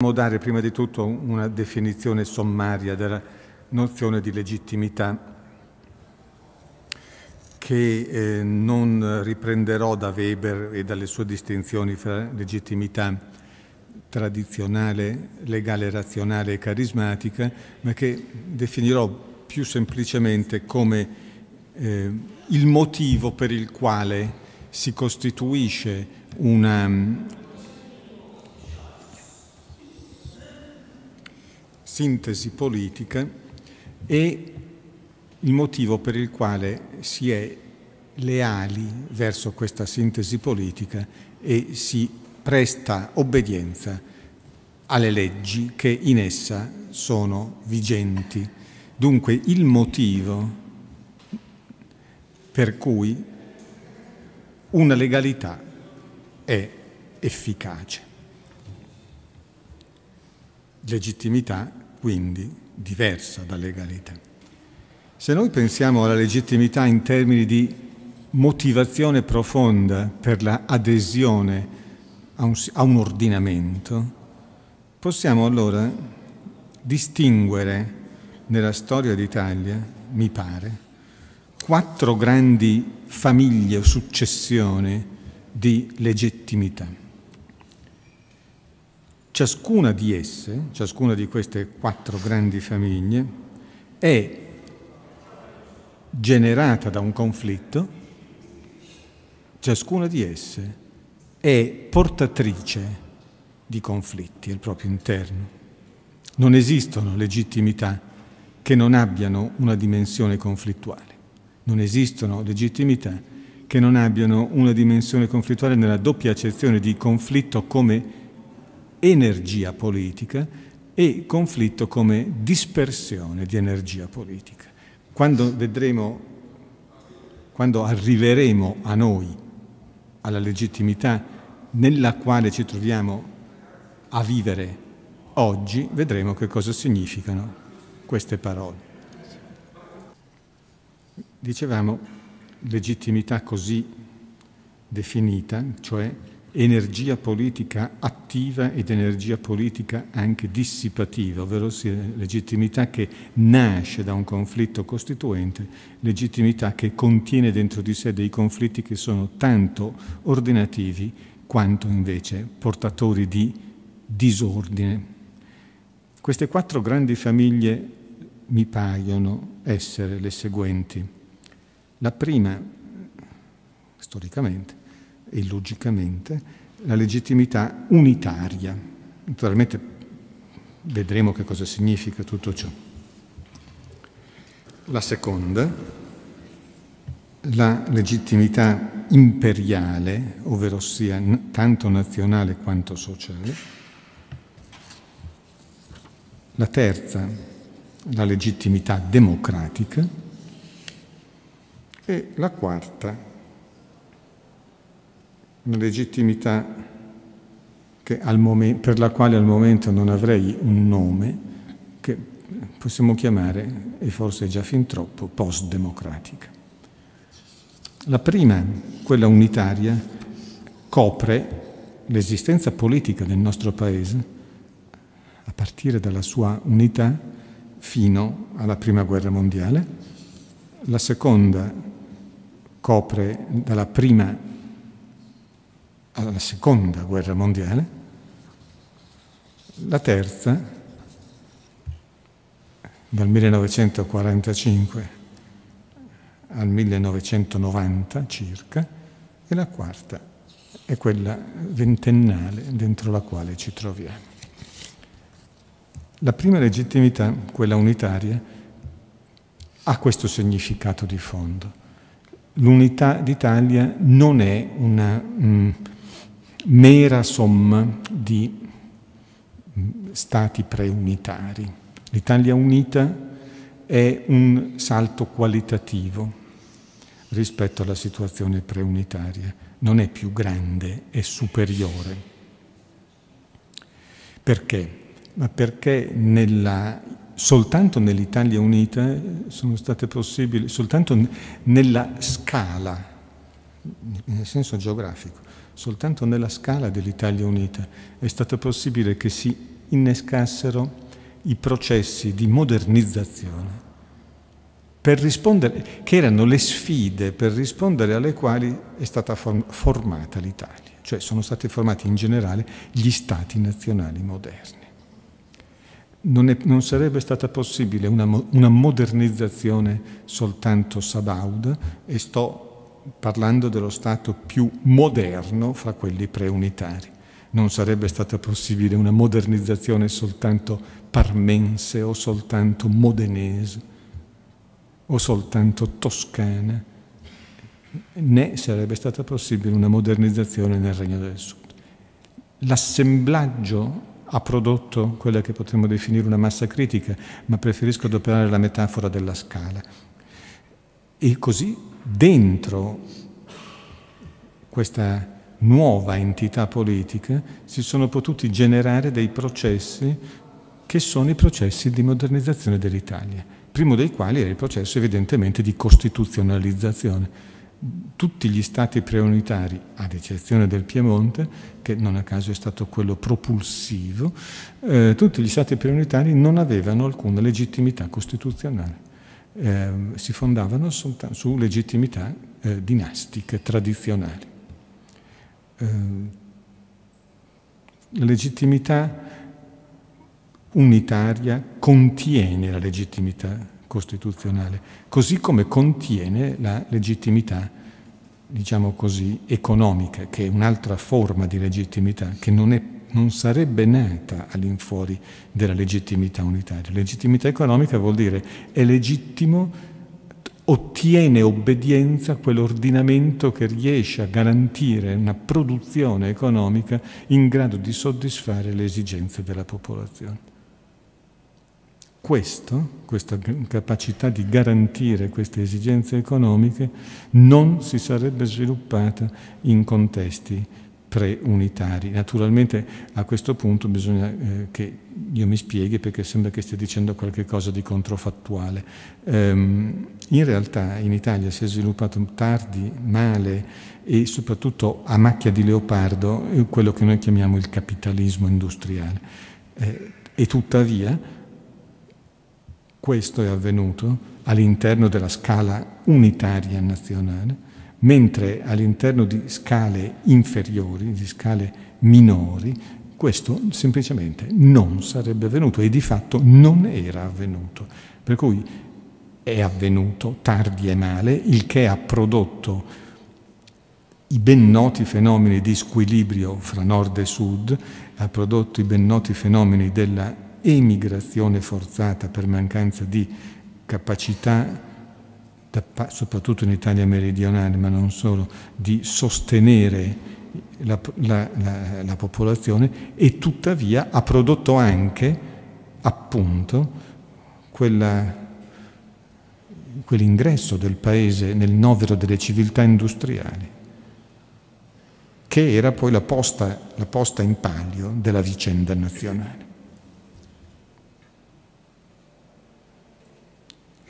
Dobbiamo dare prima di tutto una definizione sommaria della nozione di legittimità che eh, non riprenderò da Weber e dalle sue distinzioni fra legittimità tradizionale, legale, razionale e carismatica, ma che definirò più semplicemente come eh, il motivo per il quale si costituisce una, sintesi politica e il motivo per il quale si è leali verso questa sintesi politica e si presta obbedienza alle leggi che in essa sono vigenti. Dunque il motivo per cui una legalità è efficace. Legittimità quindi diversa da legalità. Se noi pensiamo alla legittimità in termini di motivazione profonda per l'adesione a, a un ordinamento, possiamo allora distinguere nella storia d'Italia, mi pare, quattro grandi famiglie o successioni di legittimità. Ciascuna di esse, ciascuna di queste quattro grandi famiglie, è generata da un conflitto, ciascuna di esse è portatrice di conflitti al proprio interno. Non esistono legittimità che non abbiano una dimensione conflittuale, non esistono legittimità che non abbiano una dimensione conflittuale nella doppia accezione di conflitto come energia politica e conflitto come dispersione di energia politica. Quando vedremo, quando arriveremo a noi, alla legittimità nella quale ci troviamo a vivere oggi, vedremo che cosa significano queste parole. Dicevamo legittimità così definita, cioè energia politica attiva ed energia politica anche dissipativa, ovvero legittimità che nasce da un conflitto costituente, legittimità che contiene dentro di sé dei conflitti che sono tanto ordinativi quanto invece portatori di disordine. Queste quattro grandi famiglie mi paiono essere le seguenti. La prima, storicamente, e logicamente la legittimità unitaria. Naturalmente vedremo che cosa significa tutto ciò. La seconda, la legittimità imperiale, ovvero sia tanto nazionale quanto sociale. La terza, la legittimità democratica. E la quarta, una legittimità momento, per la quale al momento non avrei un nome che possiamo chiamare, e forse già fin troppo, post-democratica. La prima, quella unitaria, copre l'esistenza politica del nostro Paese a partire dalla sua unità fino alla Prima Guerra Mondiale. La seconda copre dalla prima alla seconda guerra mondiale, la terza, dal 1945 al 1990 circa, e la quarta è quella ventennale dentro la quale ci troviamo. La prima legittimità, quella unitaria, ha questo significato di fondo. L'unità d'Italia non è una... Mh, mm, mera somma di mm, stati preunitari. L'Italia unita è un salto qualitativo rispetto alla situazione preunitaria, non è più grande, è superiore. Perché? Ma perché nella, soltanto nell'Italia unita eh, sono state possibili, soltanto nella scala, nel senso geografico, soltanto nella scala dell'Italia Unita è stato possibile che si innescassero i processi di modernizzazione per rispondere, che erano le sfide per rispondere alle quali è stata formata l'Italia, cioè sono stati formati in generale gli stati nazionali moderni. Non, è, non, sarebbe stata possibile una, una modernizzazione soltanto sabauda e sto parlando dello Stato più moderno fra quelli preunitari. Non sarebbe stata possibile una modernizzazione soltanto parmense o soltanto modenese o soltanto toscana, né sarebbe stata possibile una modernizzazione nel Regno del Sud. L'assemblaggio ha prodotto quella che potremmo definire una massa critica, ma preferisco adoperare la metafora della scala. E così dentro questa nuova entità politica si sono potuti generare dei processi che sono i processi di modernizzazione dell'Italia, primo dei quali era il processo evidentemente di costituzionalizzazione. Tutti gli stati preunitari, ad eccezione del Piemonte, che non a caso è stato quello propulsivo, eh, tutti gli stati preunitari non avevano alcuna legittimità costituzionale eh, si fondavano soltanto su legittimità eh, dinastiche, tradizionali. Eh, la legittimità unitaria contiene la legittimità costituzionale, così come contiene la legittimità, diciamo così, economica, che è un'altra forma di legittimità che non è non sarebbe nata all'infuori della legittimità unitaria. Legittimità economica vuol dire è legittimo ottiene obbedienza a quell'ordinamento che riesce a garantire una produzione economica in grado di soddisfare le esigenze della popolazione. Questo, questa capacità di garantire queste esigenze economiche non si sarebbe sviluppata in contesti preunitari. Naturalmente a questo punto bisogna eh, che io mi spieghi perché sembra che stia dicendo qualcosa di controfattuale. Ehm, in realtà in Italia si è sviluppato tardi, male e soprattutto a macchia di leopardo eh, quello che noi chiamiamo il capitalismo industriale. Eh, e tuttavia questo è avvenuto all'interno della scala unitaria nazionale mentre all'interno di scale inferiori, di scale minori, questo semplicemente non sarebbe avvenuto e di fatto non era avvenuto. Per cui è avvenuto tardi e male, il che ha prodotto i ben noti fenomeni di squilibrio fra nord e sud, ha prodotto i ben noti fenomeni della emigrazione forzata per mancanza di capacità da, soprattutto in Italia meridionale, ma non solo, di sostenere la, la, la, la popolazione e tuttavia ha prodotto anche, appunto, quella quell'ingresso del paese nel novero delle civiltà industriali, che era poi la posta, la posta in palio della vicenda nazionale.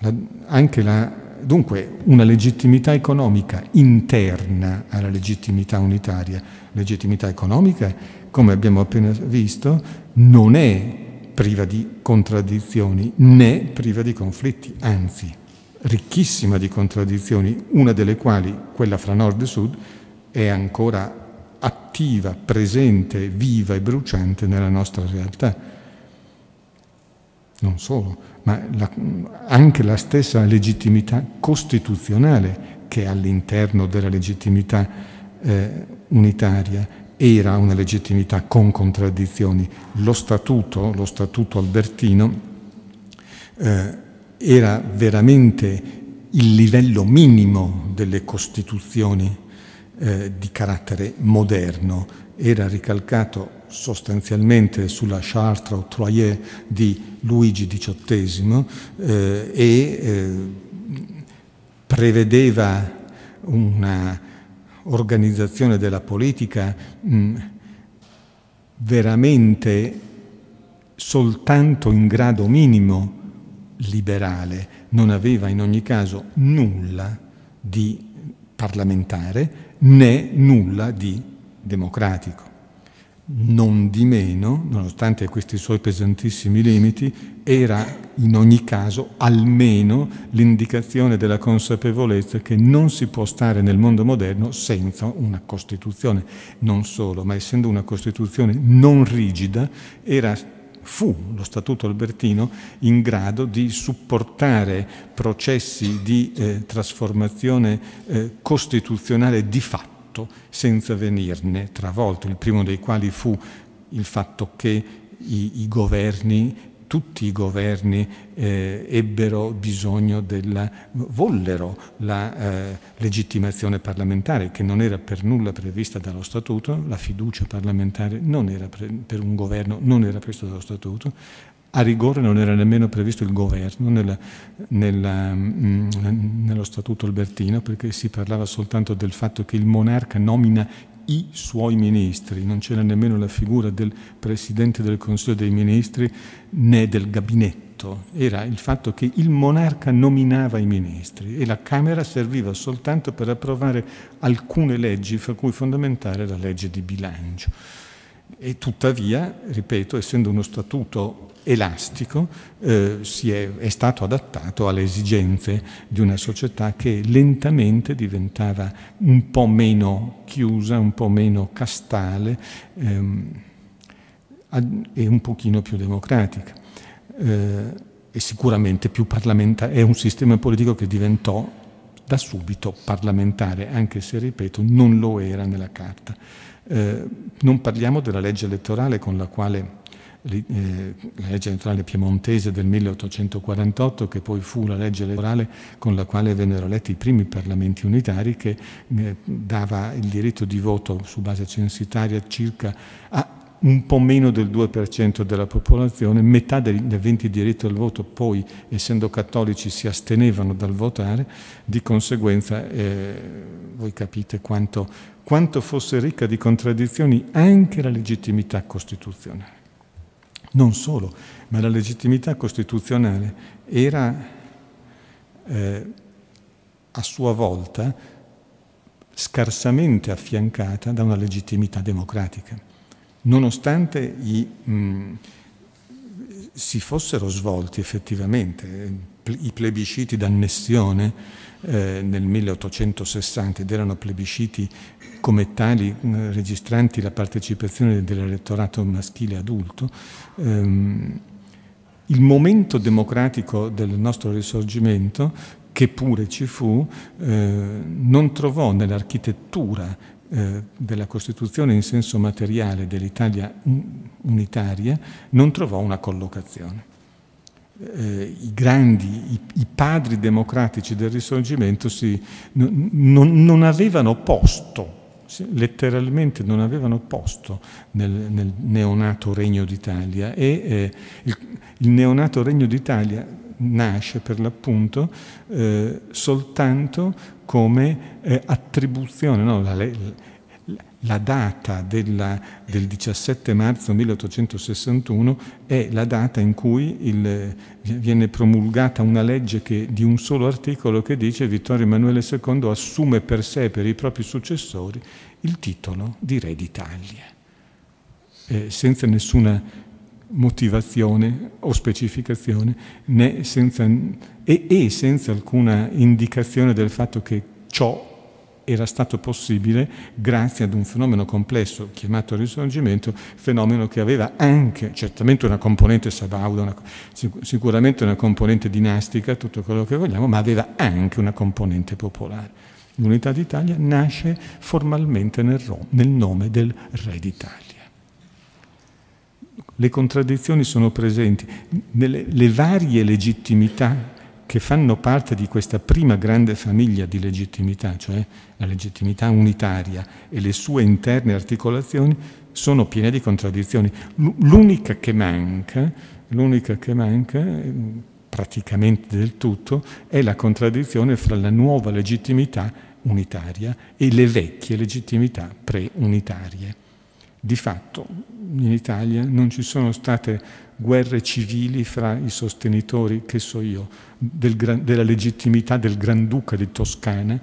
La, anche la dunque una legittimità economica interna alla legittimità unitaria. Legittimità economica, come abbiamo appena visto, non è priva di contraddizioni né priva di conflitti, anzi ricchissima di contraddizioni, una delle quali, quella fra nord e sud, è ancora attiva, presente, viva e bruciante nella nostra realtà non solo, ma la, anche la stessa legittimità costituzionale che all'interno della legittimità eh, unitaria era una legittimità con contraddizioni. Lo statuto, lo statuto albertino, eh, era veramente il livello minimo delle costituzioni eh, di carattere moderno, era ricalcato sostanzialmente sulla Chartre o Troyes di Luigi XVIII eh, e eh, prevedeva un'organizzazione della politica mh, mm, veramente soltanto in grado minimo liberale, non aveva in ogni caso nulla di parlamentare né nulla di democratico non di meno, nonostante questi suoi pesantissimi limiti, era in ogni caso almeno l'indicazione della consapevolezza che non si può stare nel mondo moderno senza una Costituzione. Non solo, ma essendo una Costituzione non rigida, era, fu lo Statuto albertino in grado di supportare processi di eh, trasformazione eh, costituzionale di fatto fatto senza venirne travolto, il primo dei quali fu il fatto che i, i governi tutti i governi eh, ebbero bisogno della, vollero la eh, legittimazione parlamentare che non era per nulla prevista dallo statuto, la fiducia parlamentare pre, per un governo non era prevista dallo statuto, a rigore non era nemmeno previsto il governo nella, nella, mm, nello statuto albertino perché si parlava soltanto del fatto che il monarca nomina i suoi ministri, non c'era nemmeno la figura del presidente del Consiglio dei Ministri né del gabinetto, era il fatto che il monarca nominava i ministri e la Camera serviva soltanto per approvare alcune leggi, fra cui fondamentale la legge di bilancio. E tuttavia, ripeto, essendo uno statuto elastico, eh, è, è, stato adattato alle esigenze di una società che lentamente diventava un po' meno chiusa, un po' meno castale ehm, e un pochino più democratica. Eh, e sicuramente più parlamentare, è un sistema politico che diventò da subito parlamentare, anche se, ripeto, non lo era nella carta. Eh, non parliamo della legge elettorale con la quale eh, la legge elettorale piemontese del 1848, che poi fu la legge elettorale con la quale vennero eletti i primi parlamenti unitari, che eh, dava il diritto di voto su base censitaria circa a un po' meno del 2% della popolazione, metà degli aventi diritto al voto poi, essendo cattolici, si astenevano dal votare, di conseguenza eh, voi capite quanto quanto fosse ricca di contraddizioni anche la legittimità costituzionale. Non solo, ma la legittimità costituzionale era eh, a sua volta scarsamente affiancata da una legittimità democratica, nonostante gli, mh, mm, si fossero svolti effettivamente i plebisciti d'annessione eh, nel 1860 ed erano plebisciti come tali eh, registranti la partecipazione dell'elettorato maschile adulto, ehm, il momento democratico del nostro risorgimento, che pure ci fu, eh, non trovò nell'architettura eh, della Costituzione in senso materiale dell'Italia unitaria, non trovò una collocazione eh, i grandi, i, i, padri democratici del risorgimento si, non, non, avevano posto, letteralmente non avevano posto nel, nel neonato Regno d'Italia e eh, il, il, neonato Regno d'Italia nasce per l'appunto eh, soltanto come eh, attribuzione, no, la, la, la data della, del 17 marzo 1861 è la data in cui il, viene promulgata una legge che, di un solo articolo che dice Vittorio Emanuele II assume per sé e per i propri successori il titolo di Re d'Italia, eh, senza nessuna motivazione o specificazione né senza, e, e senza alcuna indicazione del fatto che ciò era stato possibile grazie ad un fenomeno complesso chiamato risorgimento, fenomeno che aveva anche certamente una componente sabauda, una, sicuramente una componente dinastica, tutto quello che vogliamo, ma aveva anche una componente popolare. L'unità d'Italia nasce formalmente nel, nel nome del re d'Italia le contraddizioni sono presenti le varie legittimità che fanno parte di questa prima grande famiglia di legittimità, cioè la legittimità unitaria e le sue interne articolazioni, sono piene di contraddizioni. L'unica che manca, l'unica che manca eh, praticamente del tutto, è la contraddizione fra la nuova legittimità unitaria e le vecchie legittimità preunitarie. Di fatto in Italia non ci sono state guerre civili fra i sostenitori, che so io, del, della legittimità del Granduca di Toscana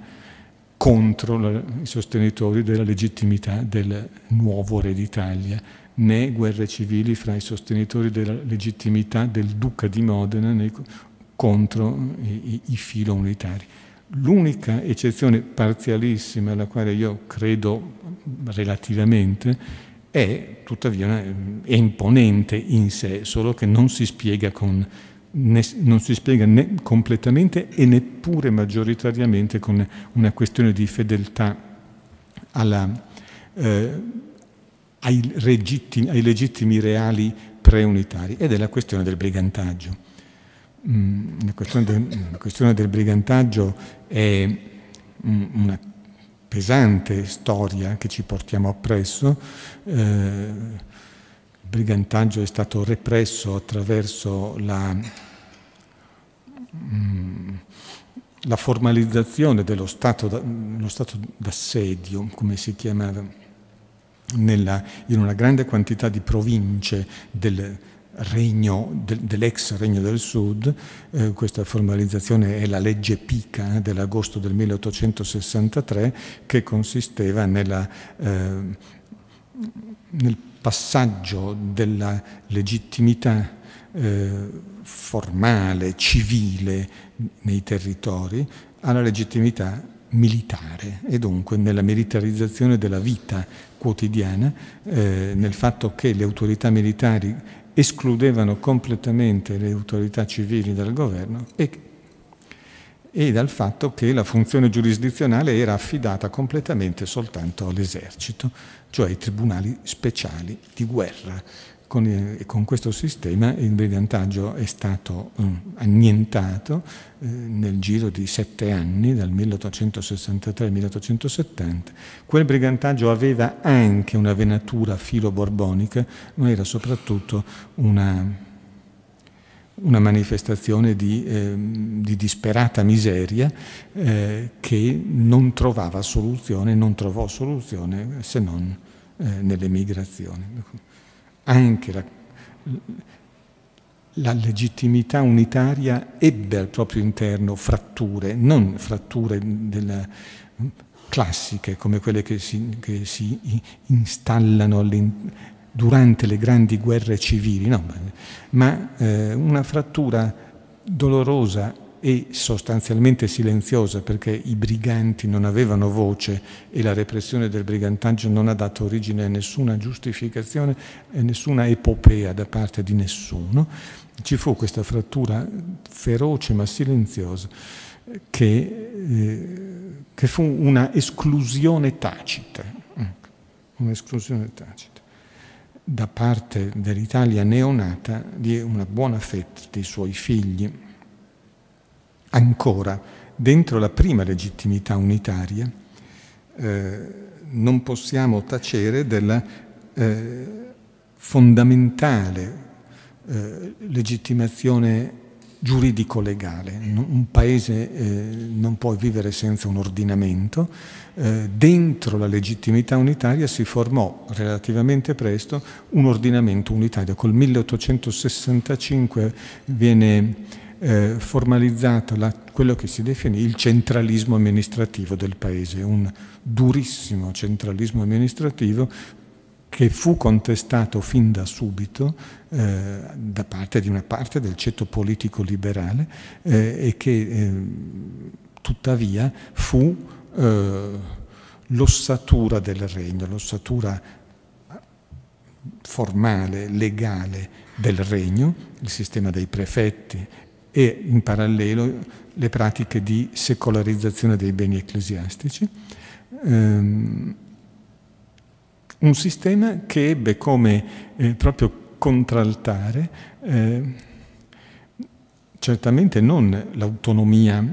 contro la, i sostenitori della legittimità del nuovo re d'Italia, né guerre civili fra i sostenitori della legittimità del Duca di Modena né, contro i, i filo unitari. L'unica eccezione parzialissima alla quale io credo relativamente è tuttavia eh, è imponente in sé, solo che non si spiega, con, ne, non si spiega né completamente e neppure maggioritariamente con una questione di fedeltà alla, eh, ai, legittimi, ai, legittimi, reali preunitari ed è la questione del brigantaggio. Mm, la, questione del, la, questione del, brigantaggio è mm, una pesante storia che ci portiamo appresso. Eh, il brigantaggio è stato represso attraverso la, mm, la formalizzazione dello stato, d'assedio, come si chiamava, nella, in una grande quantità di province del regno, dell'ex Regno del Sud, eh, questa formalizzazione è la legge Pica eh, dell'agosto del 1863 che consisteva nella, eh, nel passaggio della legittimità eh, formale, civile nei territori alla legittimità militare e dunque nella militarizzazione della vita quotidiana, eh, nel fatto che le autorità militari escludevano completamente le autorità civili dal governo e, e dal fatto che la funzione giurisdizionale era affidata completamente soltanto all'esercito, cioè ai tribunali speciali di guerra, con, con, questo sistema il brigantaggio è stato um, annientato eh, nel giro di sette anni, dal 1863 al 1870. Quel brigantaggio aveva anche una venatura filo-borbonica, ma era soprattutto una, una manifestazione di, eh, di, disperata miseria eh, che non trovava soluzione, non trovò soluzione se non eh, nell'emigrazione anche la, la legittimità unitaria ebbe al proprio interno fratture, non fratture della, mm, classiche come quelle che si, che si installano durante le grandi guerre civili, no, ma eh, una frattura dolorosa e sostanzialmente silenziosa perché i briganti non avevano voce e la repressione del brigantaggio non ha dato origine a nessuna giustificazione e nessuna epopea da parte di nessuno, ci fu questa frattura feroce ma silenziosa che, eh, che fu una esclusione tacita, ecco, un'esclusione tacita da parte dell'Italia neonata di una buona fetta dei suoi figli ancora dentro la prima legittimità unitaria eh, non possiamo tacere della eh, fondamentale eh, legittimazione giuridico-legale. Un paese eh, non può vivere senza un ordinamento. Eh, dentro la legittimità unitaria si formò relativamente presto un ordinamento unitario. Col 1865 viene eh, formalizzato la, quello che si definì il centralismo amministrativo del Paese, un durissimo centralismo amministrativo che fu contestato fin da subito eh, da parte di una parte del ceto politico liberale eh, e che eh, tuttavia fu eh, l'ossatura del regno, l'ossatura formale, legale del regno, il sistema dei prefetti, e in parallelo le pratiche di secolarizzazione dei beni ecclesiastici. Um, un sistema che ebbe come eh, proprio contraltare eh, certamente non l'autonomia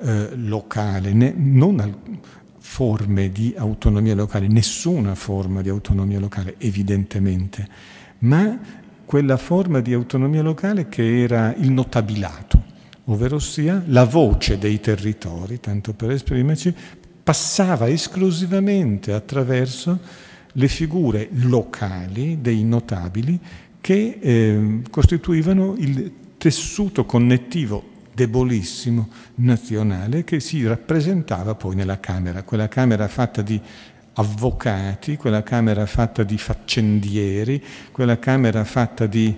eh, locale, né, non al, forme di autonomia locale, nessuna forma di autonomia locale evidentemente, ma quella forma di autonomia locale che era il notabilato, ovvero sia la voce dei territori, tanto per esprimerci, passava esclusivamente attraverso le figure locali dei notabili che eh, costituivano il tessuto connettivo debolissimo nazionale che si rappresentava poi nella Camera, quella Camera fatta di avvocati, quella Camera fatta di faccendieri, quella Camera fatta di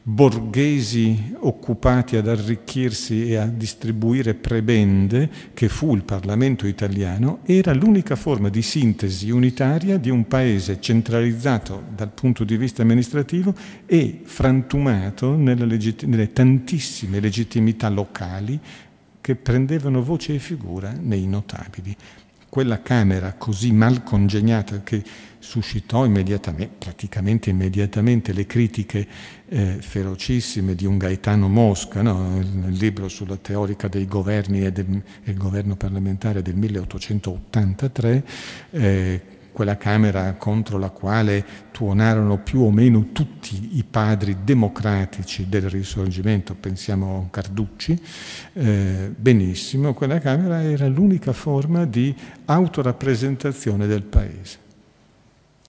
borghesi occupati ad arricchirsi e a distribuire prebende, che fu il Parlamento italiano, era l'unica forma di sintesi unitaria di un paese centralizzato dal punto di vista amministrativo e frantumato nelle, nelle tantissime legittimità locali che prendevano voce e figura nei notabili quella camera così mal congegnata che suscitò immediatamente, praticamente immediatamente le critiche eh, ferocissime di un Gaetano Mosca, no? il libro sulla teorica dei governi e del, e governo parlamentare del 1883, eh, quella Camera contro la quale tuonarono più o meno tutti i padri democratici del risorgimento, pensiamo a Carducci, eh, benissimo, quella Camera era l'unica forma di autorappresentazione del Paese.